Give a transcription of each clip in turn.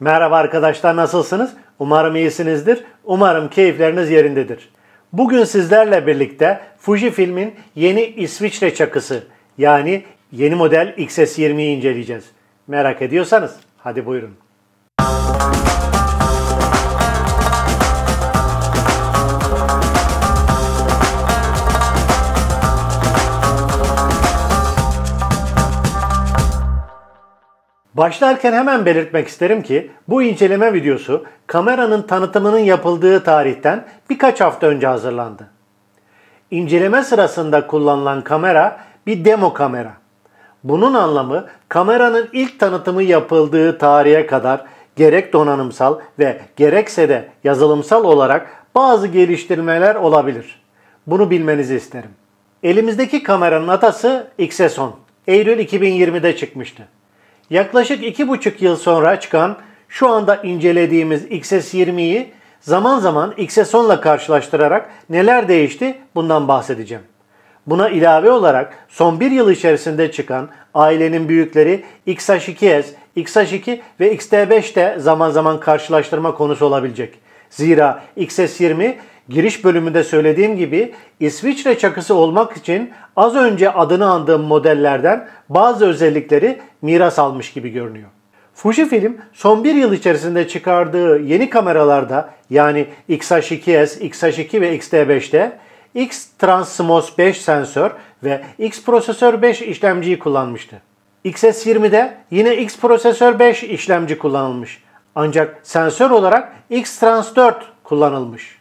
Merhaba arkadaşlar nasılsınız? Umarım iyisinizdir. Umarım keyifleriniz yerindedir. Bugün sizlerle birlikte Fuji filmin yeni İsviçre çakısı yani yeni model XS20'yi inceleyeceğiz. Merak ediyorsanız hadi buyurun. Müzik Başlarken hemen belirtmek isterim ki bu inceleme videosu kameranın tanıtımının yapıldığı tarihten birkaç hafta önce hazırlandı. İnceleme sırasında kullanılan kamera bir demo kamera. Bunun anlamı kameranın ilk tanıtımı yapıldığı tarihe kadar gerek donanımsal ve gerekse de yazılımsal olarak bazı geliştirmeler olabilir. Bunu bilmenizi isterim. Elimizdeki kameranın atası XS10. Eylül 2020'de çıkmıştı. Yaklaşık 2,5 yıl sonra çıkan şu anda incelediğimiz XS20'yi zaman zaman XS10'la karşılaştırarak neler değişti bundan bahsedeceğim. Buna ilave olarak son bir yıl içerisinde çıkan ailenin büyükleri XH2S, XH2 ve XT5 de zaman zaman karşılaştırma konusu olabilecek. Zira XS20 Giriş bölümünde söylediğim gibi İsviçre çakısı olmak için az önce adını andığım modellerden bazı özellikleri miras almış gibi görünüyor. Fujifilm son bir yıl içerisinde çıkardığı yeni kameralarda yani XH2S, XH2 ve XT5'te X Transmos 5 sensör ve X Prosesör 5 işlemciyi kullanmıştı. XS20'de yine X Prosesör 5 işlemci kullanılmış. Ancak sensör olarak X Trans 4 kullanılmış.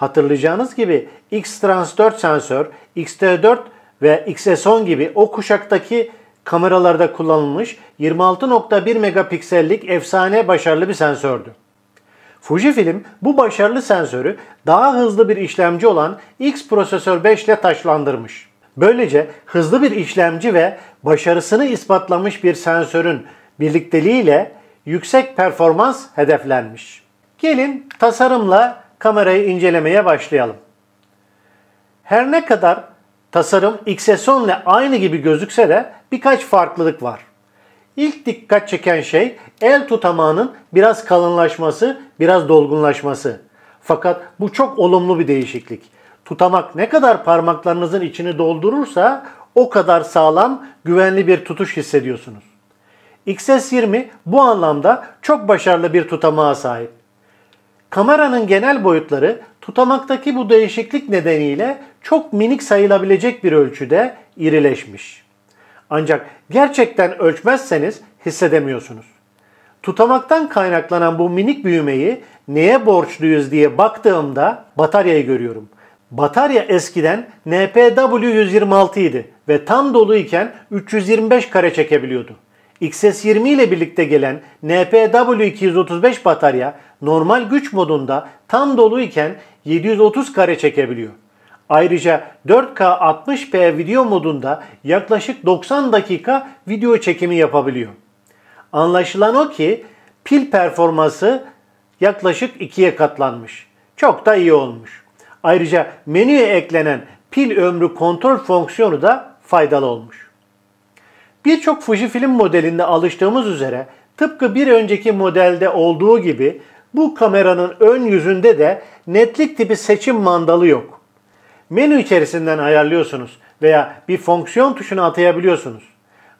Hatırlayacağınız gibi X Trans 4 sensör, x t 4 ve XS10 gibi o kuşaktaki kameralarda kullanılmış 26.1 megapiksellik efsane başarılı bir sensördü. Fujifilm bu başarılı sensörü daha hızlı bir işlemci olan X prosesör 5 ile taşlandırmış. Böylece hızlı bir işlemci ve başarısını ispatlamış bir sensörün birlikteliğiyle yüksek performans hedeflenmiş. Gelin tasarımla kamerayı incelemeye başlayalım. Her ne kadar tasarım XS10 ile aynı gibi gözükse de birkaç farklılık var. İlk dikkat çeken şey el tutamağının biraz kalınlaşması, biraz dolgunlaşması. Fakat bu çok olumlu bir değişiklik. Tutamak ne kadar parmaklarınızın içini doldurursa o kadar sağlam, güvenli bir tutuş hissediyorsunuz. XS20 bu anlamda çok başarılı bir tutamağa sahip. Kameranın genel boyutları tutamaktaki bu değişiklik nedeniyle çok minik sayılabilecek bir ölçüde irileşmiş. Ancak gerçekten ölçmezseniz hissedemiyorsunuz. Tutamaktan kaynaklanan bu minik büyümeyi neye borçluyuz diye baktığımda bataryayı görüyorum. Batarya eskiden NPW 126 idi ve tam doluyken 325 kare çekebiliyordu. XS20 ile birlikte gelen NPW235 batarya normal güç modunda tam dolu iken 730 kare çekebiliyor. Ayrıca 4K 60p video modunda yaklaşık 90 dakika video çekimi yapabiliyor. Anlaşılan o ki pil performansı yaklaşık 2'ye katlanmış. Çok da iyi olmuş. Ayrıca menüye eklenen pil ömrü kontrol fonksiyonu da faydalı olmuş. Birçok Fujifilm modelinde alıştığımız üzere tıpkı bir önceki modelde olduğu gibi bu kameranın ön yüzünde de netlik tipi seçim mandalı yok. Menü içerisinden ayarlıyorsunuz veya bir fonksiyon tuşuna atayabiliyorsunuz.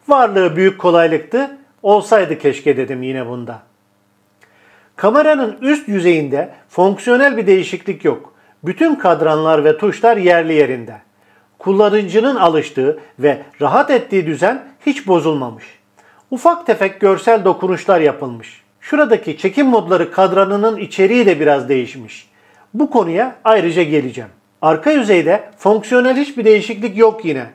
Varlığı büyük kolaylıktı, olsaydı keşke dedim yine bunda. Kameranın üst yüzeyinde fonksiyonel bir değişiklik yok. Bütün kadranlar ve tuşlar yerli yerinde. Kullanıcının alıştığı ve rahat ettiği düzen hiç bozulmamış. Ufak tefek görsel dokunuşlar yapılmış. Şuradaki çekim modları kadranının içeriği de biraz değişmiş. Bu konuya ayrıca geleceğim. Arka yüzeyde fonksiyonel hiçbir değişiklik yok yine.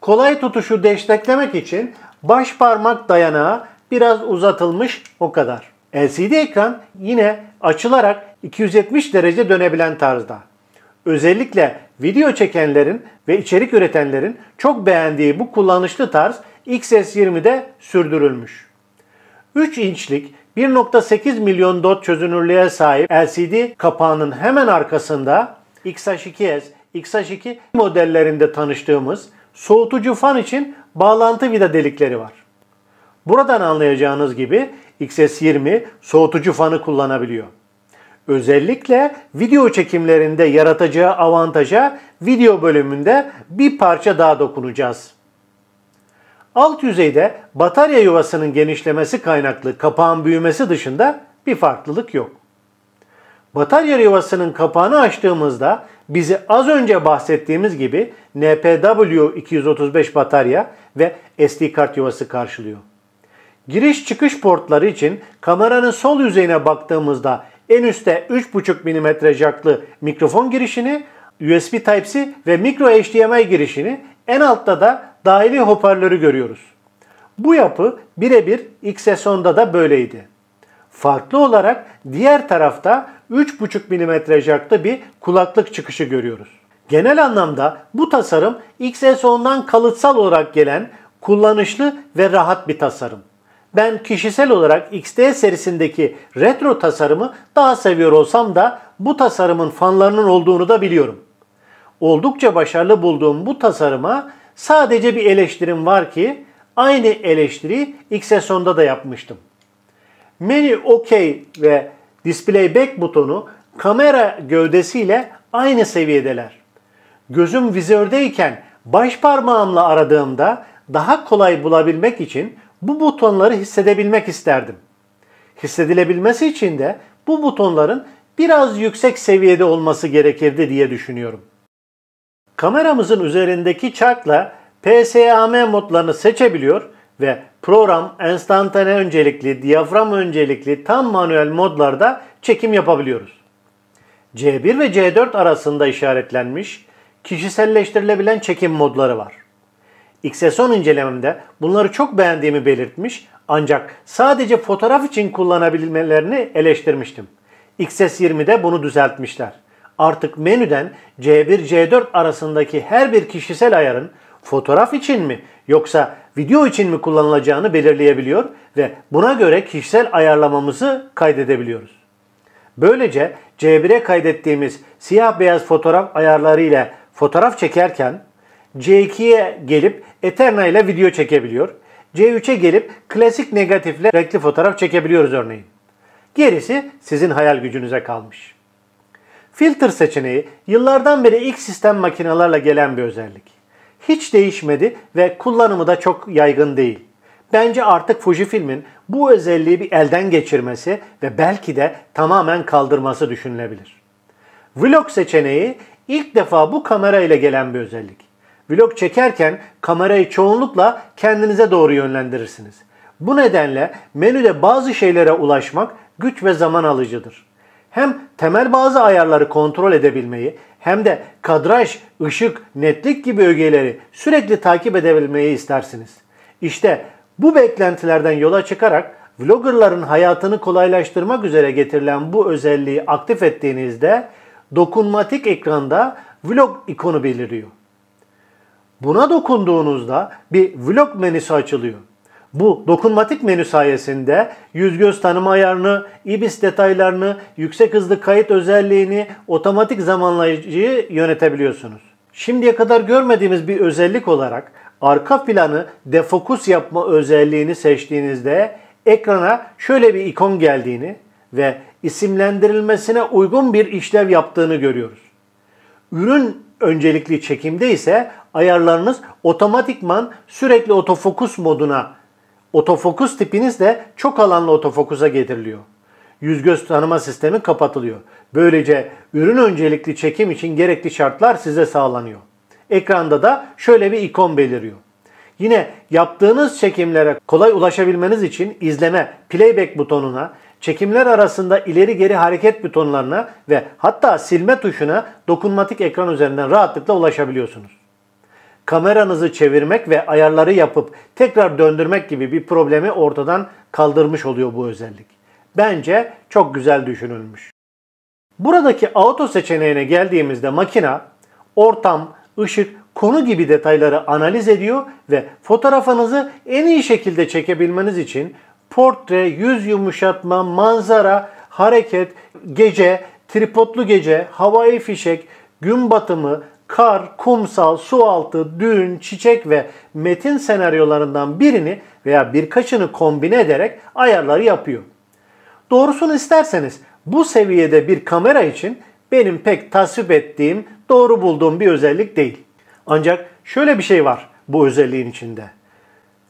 Kolay tutuşu desteklemek için baş parmak dayanağı biraz uzatılmış o kadar. LCD ekran yine açılarak 270 derece dönebilen tarzda. Özellikle video çekenlerin ve içerik üretenlerin çok beğendiği bu kullanışlı tarz XS20'de sürdürülmüş. 3 inçlik 1.8 milyon dot çözünürlüğe sahip LCD kapağının hemen arkasında XH2S, XH2 modellerinde tanıştığımız soğutucu fan için bağlantı vida delikleri var. Buradan anlayacağınız gibi XS20 soğutucu fanı kullanabiliyor. Özellikle video çekimlerinde yaratacağı avantaja video bölümünde bir parça daha dokunacağız. Alt yüzeyde batarya yuvasının genişlemesi kaynaklı kapağın büyümesi dışında bir farklılık yok. Batarya yuvasının kapağını açtığımızda bizi az önce bahsettiğimiz gibi NPW 235 batarya ve SD kart yuvası karşılıyor. Giriş çıkış portları için kameranın sol yüzeyine baktığımızda en üstte 3.5 mm jacklı mikrofon girişini, USB Type-C ve mikro HDMI girişini, en altta da dahili hoparlörü görüyoruz. Bu yapı birebir XS10'da da böyleydi. Farklı olarak diğer tarafta 3,5 mm jakta bir kulaklık çıkışı görüyoruz. Genel anlamda bu tasarım XS10'dan kalıtsal olarak gelen kullanışlı ve rahat bir tasarım. Ben kişisel olarak XT serisindeki retro tasarımı daha seviyor olsam da bu tasarımın fanlarının olduğunu da biliyorum. Oldukça başarılı bulduğum bu tasarıma Sadece bir eleştirim var ki aynı eleştiri ilk sezonda da yapmıştım. Menü OK ve Display Back butonu kamera gövdesiyle aynı seviyedeler. Gözüm vizördeyken baş parmağımla aradığımda daha kolay bulabilmek için bu butonları hissedebilmek isterdim. Hissedilebilmesi için de bu butonların biraz yüksek seviyede olması gerekirdi diye düşünüyorum. Kameramızın üzerindeki çarkla PSAM modlarını seçebiliyor ve program enstantane öncelikli, diyafram öncelikli, tam manuel modlarda çekim yapabiliyoruz. C1 ve C4 arasında işaretlenmiş kişiselleştirilebilen çekim modları var. XS10 incelememde bunları çok beğendiğimi belirtmiş ancak sadece fotoğraf için kullanabilmelerini eleştirmiştim. XS20'de bunu düzeltmişler artık menüden C1-C4 arasındaki her bir kişisel ayarın fotoğraf için mi yoksa video için mi kullanılacağını belirleyebiliyor ve buna göre kişisel ayarlamamızı kaydedebiliyoruz. Böylece C1'e kaydettiğimiz siyah beyaz fotoğraf ayarları ile fotoğraf çekerken C2'ye gelip Eterna ile video çekebiliyor. C3'e gelip klasik negatifle renkli fotoğraf çekebiliyoruz örneğin. Gerisi sizin hayal gücünüze kalmış. Filter seçeneği yıllardan beri ilk sistem makinalarla gelen bir özellik. Hiç değişmedi ve kullanımı da çok yaygın değil. Bence artık Fujifilm'in bu özelliği bir elden geçirmesi ve belki de tamamen kaldırması düşünülebilir. Vlog seçeneği ilk defa bu kamera ile gelen bir özellik. Vlog çekerken kamerayı çoğunlukla kendinize doğru yönlendirirsiniz. Bu nedenle menüde bazı şeylere ulaşmak güç ve zaman alıcıdır hem temel bazı ayarları kontrol edebilmeyi hem de kadraj, ışık, netlik gibi ögeleri sürekli takip edebilmeyi istersiniz. İşte bu beklentilerden yola çıkarak vloggerların hayatını kolaylaştırmak üzere getirilen bu özelliği aktif ettiğinizde dokunmatik ekranda vlog ikonu beliriyor. Buna dokunduğunuzda bir vlog menüsü açılıyor. Bu dokunmatik menü sayesinde yüz göz tanıma ayarını, ibis detaylarını, yüksek hızlı kayıt özelliğini, otomatik zamanlayıcıyı yönetebiliyorsunuz. Şimdiye kadar görmediğimiz bir özellik olarak arka planı defokus yapma özelliğini seçtiğinizde ekrana şöyle bir ikon geldiğini ve isimlendirilmesine uygun bir işlev yaptığını görüyoruz. Ürün öncelikli çekimde ise ayarlarınız otomatikman sürekli otofokus moduna Otofokus tipiniz de çok alanlı otofokusa getiriliyor. Yüz göz tanıma sistemi kapatılıyor. Böylece ürün öncelikli çekim için gerekli şartlar size sağlanıyor. Ekranda da şöyle bir ikon beliriyor. Yine yaptığınız çekimlere kolay ulaşabilmeniz için izleme playback butonuna, çekimler arasında ileri geri hareket butonlarına ve hatta silme tuşuna dokunmatik ekran üzerinden rahatlıkla ulaşabiliyorsunuz kameranızı çevirmek ve ayarları yapıp tekrar döndürmek gibi bir problemi ortadan kaldırmış oluyor bu özellik. Bence çok güzel düşünülmüş. Buradaki auto seçeneğine geldiğimizde makina ortam, ışık, konu gibi detayları analiz ediyor ve fotoğrafınızı en iyi şekilde çekebilmeniz için portre, yüz yumuşatma, manzara, hareket, gece, tripodlu gece, havai fişek, gün batımı, kar, kumsal, su altı, düğün, çiçek ve metin senaryolarından birini veya birkaçını kombine ederek ayarları yapıyor. Doğrusunu isterseniz bu seviyede bir kamera için benim pek tasvip ettiğim, doğru bulduğum bir özellik değil. Ancak şöyle bir şey var bu özelliğin içinde.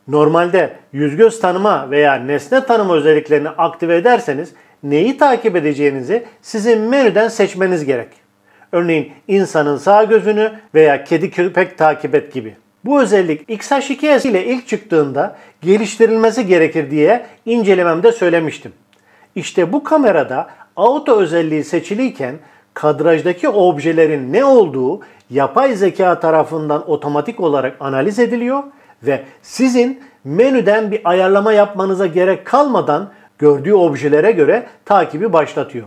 Normalde yüz göz tanıma veya nesne tanıma özelliklerini aktive ederseniz neyi takip edeceğinizi sizin menüden seçmeniz gerek. Örneğin insanın sağ gözünü veya kedi köpek takip et gibi. Bu özellik XH2S ile ilk çıktığında geliştirilmesi gerekir diye incelememde söylemiştim. İşte bu kamerada auto özelliği seçiliyken kadrajdaki objelerin ne olduğu yapay zeka tarafından otomatik olarak analiz ediliyor ve sizin menüden bir ayarlama yapmanıza gerek kalmadan gördüğü objelere göre takibi başlatıyor.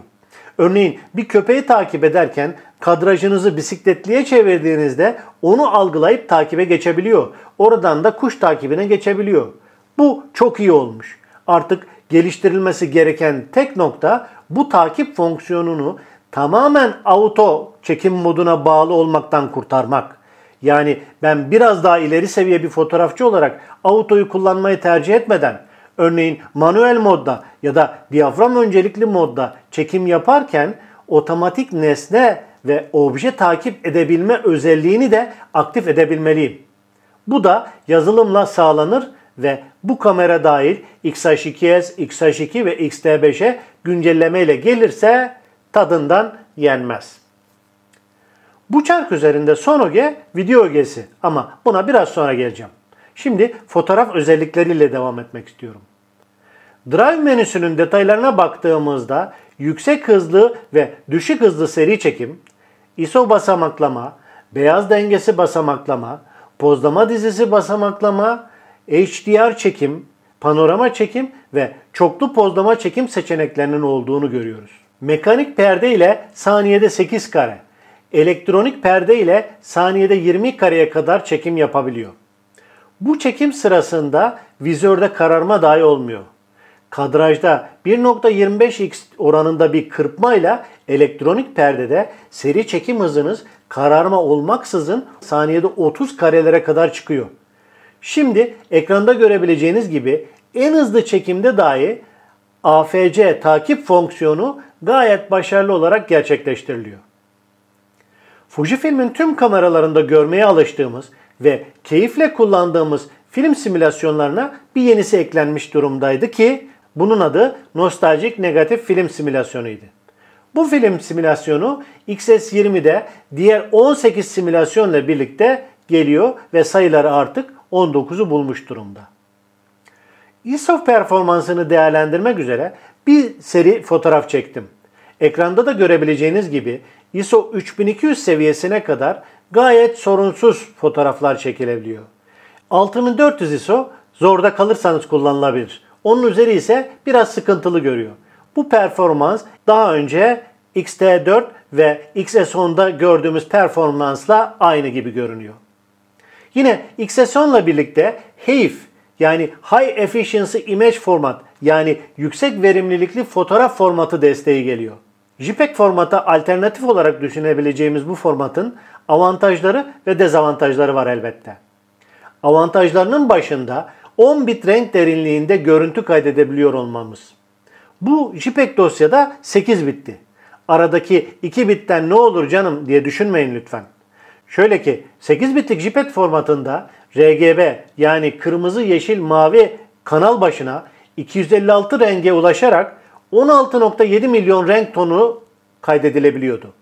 Örneğin bir köpeği takip ederken kadrajınızı bisikletliye çevirdiğinizde onu algılayıp takibe geçebiliyor. Oradan da kuş takibine geçebiliyor. Bu çok iyi olmuş. Artık geliştirilmesi gereken tek nokta bu takip fonksiyonunu tamamen auto çekim moduna bağlı olmaktan kurtarmak. Yani ben biraz daha ileri seviye bir fotoğrafçı olarak autoyu kullanmayı tercih etmeden Örneğin manuel modda ya da diyafram öncelikli modda çekim yaparken otomatik nesne ve obje takip edebilme özelliğini de aktif edebilmeliyim. Bu da yazılımla sağlanır ve bu kamera dahil XH2S, XH2 ve XT5'e güncelleme ile gelirse tadından yenmez. Bu çark üzerinde son öge video ögesi ama buna biraz sonra geleceğim. Şimdi fotoğraf özellikleriyle devam etmek istiyorum. Drive menüsünün detaylarına baktığımızda yüksek hızlı ve düşük hızlı seri çekim, ISO basamaklama, beyaz dengesi basamaklama, pozlama dizisi basamaklama, HDR çekim, panorama çekim ve çoklu pozlama çekim seçeneklerinin olduğunu görüyoruz. Mekanik perde ile saniyede 8 kare, elektronik perde ile saniyede 20 kareye kadar çekim yapabiliyor. Bu çekim sırasında vizörde kararma dahi olmuyor kadrajda 1.25x oranında bir kırpmayla elektronik perdede seri çekim hızınız kararma olmaksızın saniyede 30 karelere kadar çıkıyor. Şimdi ekranda görebileceğiniz gibi en hızlı çekimde dahi AFC takip fonksiyonu gayet başarılı olarak gerçekleştiriliyor. Fujifilm'in tüm kameralarında görmeye alıştığımız ve keyifle kullandığımız film simülasyonlarına bir yenisi eklenmiş durumdaydı ki bunun adı nostaljik negatif film simülasyonuydu. Bu film simülasyonu XS20'de diğer 18 simülasyonla birlikte geliyor ve sayıları artık 19'u bulmuş durumda. ISO performansını değerlendirmek üzere bir seri fotoğraf çektim. Ekranda da görebileceğiniz gibi ISO 3200 seviyesine kadar gayet sorunsuz fotoğraflar çekilebiliyor. 6400 ISO zorda kalırsanız kullanılabilir. Onun üzeri ise biraz sıkıntılı görüyor. Bu performans daha önce x t 4 ve XS10'da gördüğümüz performansla aynı gibi görünüyor. Yine XS10'la birlikte HEIF yani High Efficiency Image Format yani yüksek verimlilikli fotoğraf formatı desteği geliyor. JPEG formata alternatif olarak düşünebileceğimiz bu formatın avantajları ve dezavantajları var elbette. Avantajlarının başında 10 bit renk derinliğinde görüntü kaydedebiliyor olmamız. Bu JPEG dosyada 8 bitti. Aradaki 2 bitten ne olur canım diye düşünmeyin lütfen. Şöyle ki 8 bitlik JPEG formatında RGB yani kırmızı, yeşil, mavi kanal başına 256 renge ulaşarak 16.7 milyon renk tonu kaydedilebiliyordu.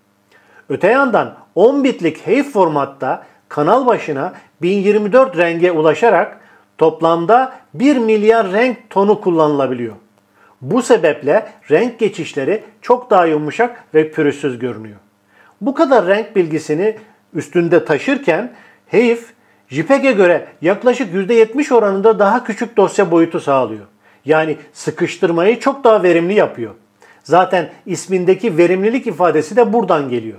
Öte yandan 10 bitlik HEIF formatta kanal başına 1024 renge ulaşarak toplamda 1 milyar renk tonu kullanılabiliyor. Bu sebeple renk geçişleri çok daha yumuşak ve pürüzsüz görünüyor. Bu kadar renk bilgisini üstünde taşırken HEIF, JPEG'e göre yaklaşık %70 oranında daha küçük dosya boyutu sağlıyor. Yani sıkıştırmayı çok daha verimli yapıyor. Zaten ismindeki verimlilik ifadesi de buradan geliyor.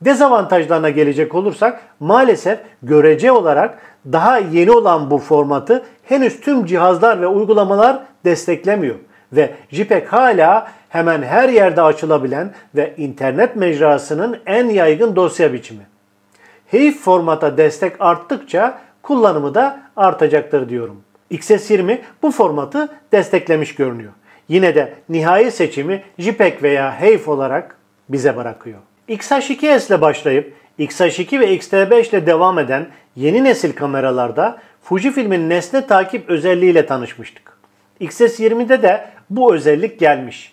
Dezavantajlarına gelecek olursak maalesef görece olarak daha yeni olan bu formatı henüz tüm cihazlar ve uygulamalar desteklemiyor ve JPEG hala hemen her yerde açılabilen ve internet mecrasının en yaygın dosya biçimi. HEIF formata destek arttıkça kullanımı da artacaktır diyorum. XS20 bu formatı desteklemiş görünüyor. Yine de nihai seçimi JPEG veya HEIF olarak bize bırakıyor. XH2S ile başlayıp XH2 ve xt 5 ile devam eden yeni nesil kameralarda Fujifilm'in nesne takip özelliğiyle tanışmıştık. XS20'de de bu özellik gelmiş.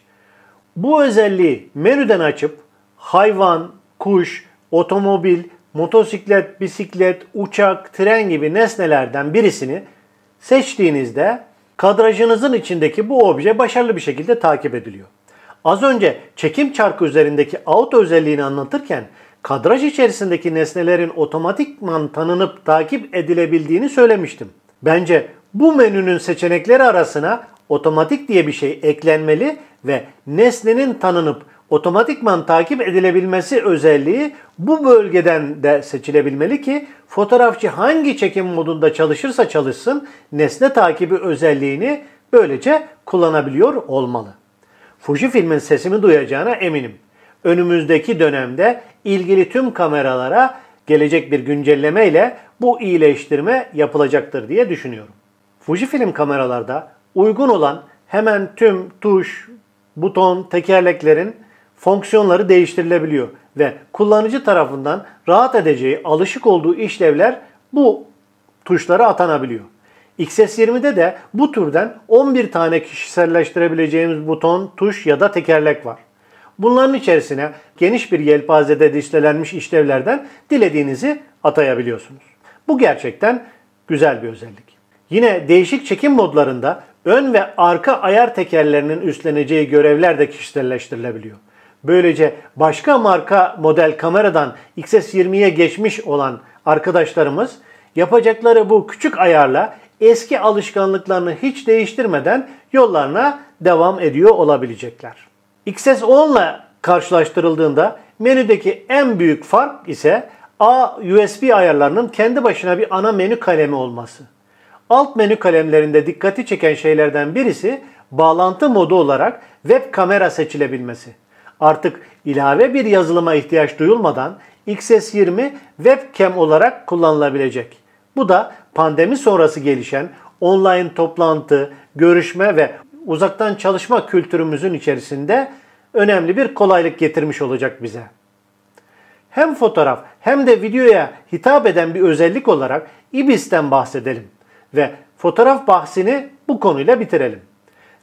Bu özelliği menüden açıp hayvan, kuş, otomobil, motosiklet, bisiklet, uçak, tren gibi nesnelerden birisini seçtiğinizde kadrajınızın içindeki bu obje başarılı bir şekilde takip ediliyor. Az önce çekim çarkı üzerindeki auto özelliğini anlatırken kadraj içerisindeki nesnelerin otomatikman tanınıp takip edilebildiğini söylemiştim. Bence bu menünün seçenekleri arasına otomatik diye bir şey eklenmeli ve nesnenin tanınıp otomatikman takip edilebilmesi özelliği bu bölgeden de seçilebilmeli ki fotoğrafçı hangi çekim modunda çalışırsa çalışsın nesne takibi özelliğini böylece kullanabiliyor olmalı. Fuji filmin sesimi duyacağına eminim önümüzdeki dönemde ilgili tüm kameralara gelecek bir güncelleme ile bu iyileştirme yapılacaktır diye düşünüyorum. Fujifilm kameralarda uygun olan hemen tüm tuş, buton, tekerleklerin fonksiyonları değiştirilebiliyor ve kullanıcı tarafından rahat edeceği, alışık olduğu işlevler bu tuşlara atanabiliyor. XS20'de de bu türden 11 tane kişiselleştirebileceğimiz buton, tuş ya da tekerlek var. Bunların içerisine geniş bir yelpazede listelenmiş işlevlerden dilediğinizi atayabiliyorsunuz. Bu gerçekten güzel bir özellik. Yine değişik çekim modlarında ön ve arka ayar tekerlerinin üstleneceği görevler de kişiselleştirilebiliyor. Böylece başka marka model kameradan XS20'ye geçmiş olan arkadaşlarımız yapacakları bu küçük ayarla eski alışkanlıklarını hiç değiştirmeden yollarına devam ediyor olabilecekler. XS10 ile karşılaştırıldığında menüdeki en büyük fark ise A USB ayarlarının kendi başına bir ana menü kalemi olması. Alt menü kalemlerinde dikkati çeken şeylerden birisi bağlantı modu olarak web kamera seçilebilmesi. Artık ilave bir yazılıma ihtiyaç duyulmadan XS20 webcam olarak kullanılabilecek. Bu da pandemi sonrası gelişen online toplantı, görüşme ve uzaktan çalışma kültürümüzün içerisinde önemli bir kolaylık getirmiş olacak bize. Hem fotoğraf hem de videoya hitap eden bir özellik olarak IBIS'ten bahsedelim ve fotoğraf bahsini bu konuyla bitirelim.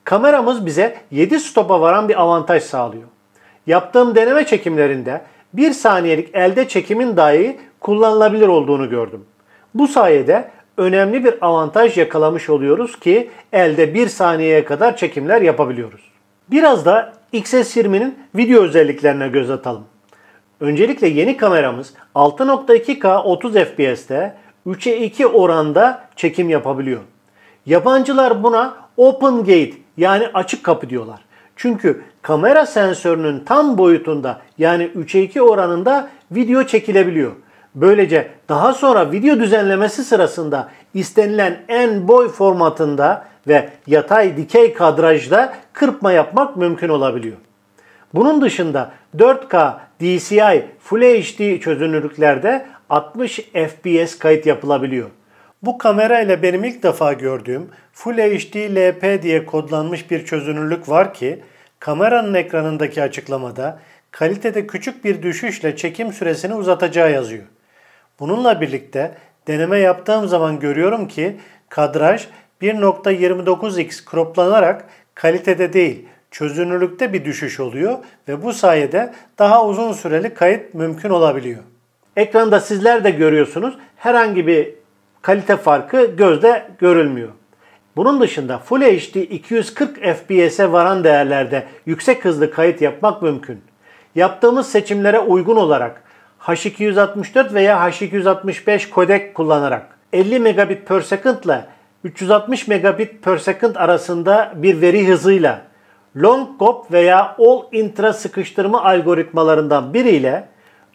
Kameramız bize 7 stopa varan bir avantaj sağlıyor. Yaptığım deneme çekimlerinde 1 saniyelik elde çekimin dahi kullanılabilir olduğunu gördüm. Bu sayede önemli bir avantaj yakalamış oluyoruz ki elde 1 saniyeye kadar çekimler yapabiliyoruz. Biraz da XS20'nin video özelliklerine göz atalım. Öncelikle yeni kameramız 6.2K 30 FPS'te 3'e 2 oranda çekim yapabiliyor. Yabancılar buna open gate yani açık kapı diyorlar. Çünkü kamera sensörünün tam boyutunda yani 3'e 2 oranında video çekilebiliyor. Böylece daha sonra video düzenlemesi sırasında istenilen en boy formatında ve yatay dikey kadrajda kırpma yapmak mümkün olabiliyor. Bunun dışında 4K DCI Full HD çözünürlüklerde 60 FPS kayıt yapılabiliyor. Bu kamera ile benim ilk defa gördüğüm Full HD LP diye kodlanmış bir çözünürlük var ki kameranın ekranındaki açıklamada kalitede küçük bir düşüşle çekim süresini uzatacağı yazıyor. Bununla birlikte deneme yaptığım zaman görüyorum ki kadraj 1.29x kroplanarak kalitede değil çözünürlükte bir düşüş oluyor ve bu sayede daha uzun süreli kayıt mümkün olabiliyor. Ekranda sizler de görüyorsunuz herhangi bir kalite farkı gözde görülmüyor. Bunun dışında Full HD 240 FPS'e varan değerlerde yüksek hızlı kayıt yapmak mümkün. Yaptığımız seçimlere uygun olarak H264 veya H265 kodek kullanarak 50 megabit per second ile 360 megabit per second arasında bir veri hızıyla long cop veya all intra sıkıştırma algoritmalarından biriyle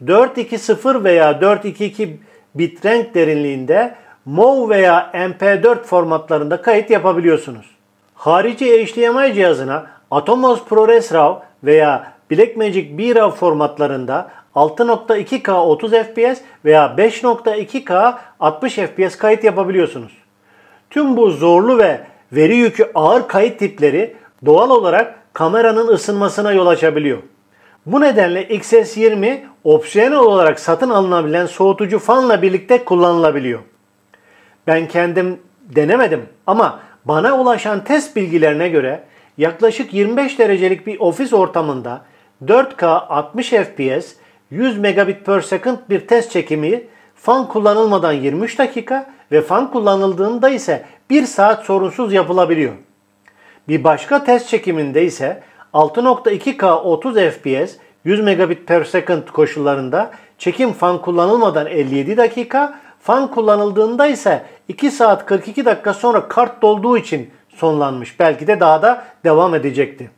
420 veya 422 bit renk derinliğinde MOV veya MP4 formatlarında kayıt yapabiliyorsunuz. Harici HDMI cihazına Atomos ProRes RAW veya Blackmagic B-RAW formatlarında 6.2K 30 FPS veya 5.2K 60 FPS kayıt yapabiliyorsunuz. Tüm bu zorlu ve veri yükü ağır kayıt tipleri doğal olarak kameranın ısınmasına yol açabiliyor. Bu nedenle XS20 opsiyonel olarak satın alınabilen soğutucu fanla birlikte kullanılabiliyor. Ben kendim denemedim ama bana ulaşan test bilgilerine göre yaklaşık 25 derecelik bir ofis ortamında 4K 60 FPS 100 megabit per second bir test çekimi fan kullanılmadan 23 dakika ve fan kullanıldığında ise 1 saat sorunsuz yapılabiliyor. Bir başka test çekiminde ise 6.2K 30 FPS 100 megabit per second koşullarında çekim fan kullanılmadan 57 dakika, fan kullanıldığında ise 2 saat 42 dakika sonra kart dolduğu için sonlanmış. Belki de daha da devam edecekti.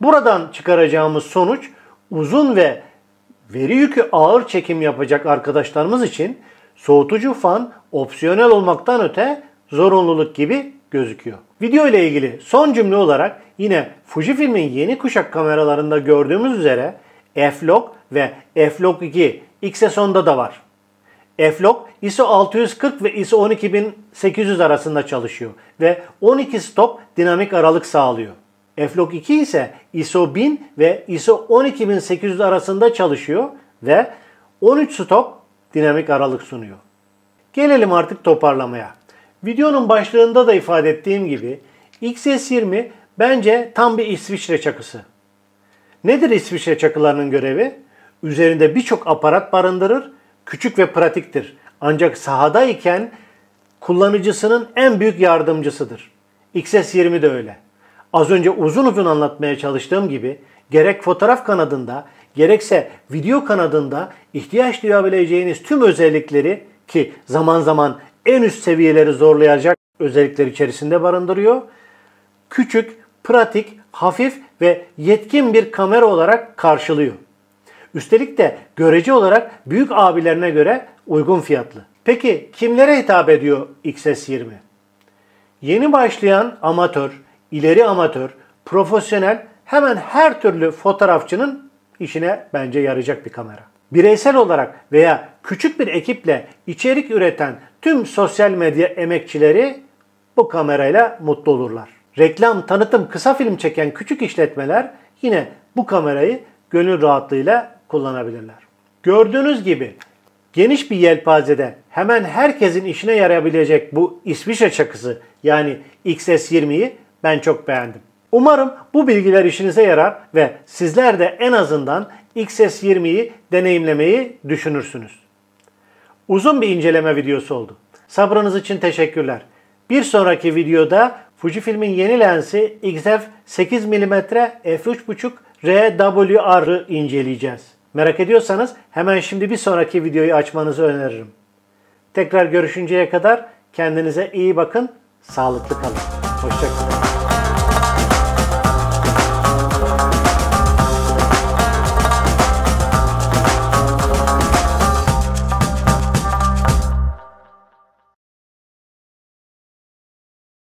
Buradan çıkaracağımız sonuç uzun ve veri yükü ağır çekim yapacak arkadaşlarımız için Soğutucu fan opsiyonel olmaktan öte zorunluluk gibi gözüküyor. Video ile ilgili son cümle olarak yine Fujifilm'in yeni kuşak kameralarında gördüğümüz üzere f-log ve f-log 2 x s da var. F-log ISO 640 ve ISO 12800 arasında çalışıyor ve 12 stop dinamik aralık sağlıyor. F-log 2 ise ISO 1000 ve ISO 12800 arasında çalışıyor ve 13 stop dinamik aralık sunuyor. Gelelim artık toparlamaya. Videonun başlığında da ifade ettiğim gibi XS20 bence tam bir İsviçre çakısı. Nedir İsviçre çakılarının görevi? Üzerinde birçok aparat barındırır, küçük ve pratiktir. Ancak sahadayken kullanıcısının en büyük yardımcısıdır. XS20 de öyle. Az önce uzun uzun anlatmaya çalıştığım gibi gerek fotoğraf kanadında gerekse video kanadında ihtiyaç duyabileceğiniz tüm özellikleri ki zaman zaman en üst seviyeleri zorlayacak özellikler içerisinde barındırıyor. Küçük, pratik, hafif ve yetkin bir kamera olarak karşılıyor. Üstelik de görece olarak büyük abilerine göre uygun fiyatlı. Peki kimlere hitap ediyor XS20? Yeni başlayan amatör, ileri amatör, profesyonel hemen her türlü fotoğrafçının işine bence yarayacak bir kamera. Bireysel olarak veya küçük bir ekiple içerik üreten tüm sosyal medya emekçileri bu kamerayla mutlu olurlar. Reklam, tanıtım, kısa film çeken küçük işletmeler yine bu kamerayı gönül rahatlığıyla kullanabilirler. Gördüğünüz gibi geniş bir yelpazede hemen herkesin işine yarayabilecek bu İsviçre çakısı yani XS20'yi ben çok beğendim. Umarım bu bilgiler işinize yarar ve sizler de en azından XS20'yi deneyimlemeyi düşünürsünüz. Uzun bir inceleme videosu oldu. Sabrınız için teşekkürler. Bir sonraki videoda Fujifilm'in yeni lensi XF 8 mm f3.5 RWR'ı inceleyeceğiz. Merak ediyorsanız hemen şimdi bir sonraki videoyu açmanızı öneririm. Tekrar görüşünceye kadar kendinize iyi bakın, sağlıklı kalın. Hoşçakalın.